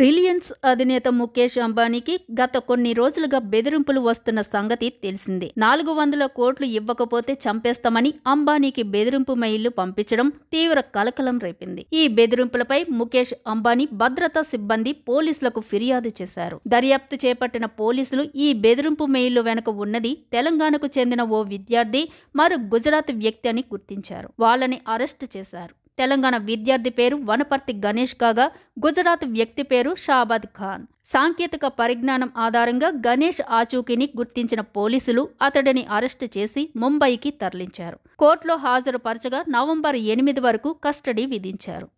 Reliance అధినేత ముఖేష్ అంబానీకి గత కొన్ని రోజులుగా బెదిరింపులు వస్తున్న సంగతి తెలిసిందే నాలుగు వందల కోట్లు ఇవ్వకపోతే చంపేస్తామని అంబానీకి బెదిరింపు మెయిల్లు పంపించడం తీవ్ర కలకలం రేపింది ఈ బెదిరింపులపై ముఖేష్ అంబానీ భద్రతా సిబ్బంది పోలీసులకు ఫిర్యాదు చేశారు దర్యాప్తు చేపట్టిన పోలీసులు ఈ బెదిరింపు మెయిల్లు వెనుక ఉన్నది తెలంగాణకు చెందిన ఓ విద్యార్థి మరో గుజరాత్ వ్యక్తి అని గుర్తించారు వాళ్ళని అరెస్టు చేశారు తెలంగాణ విద్యార్థి పేరు వనపర్తి గణేష్ కాగా గుజరాత్ వ్యక్తి పేరు షాబాద్ ఖాన్ సాంకేతిక పరిజ్ఞానం ఆధారంగా గణేష్ ఆచూకీని గుర్తించిన పోలీసులు అతడిని అరెస్టు చేసి ముంబైకి తరలించారు కోర్టులో హాజరుపరచగా నవంబర్ ఎనిమిది వరకు కస్టడీ విధించారు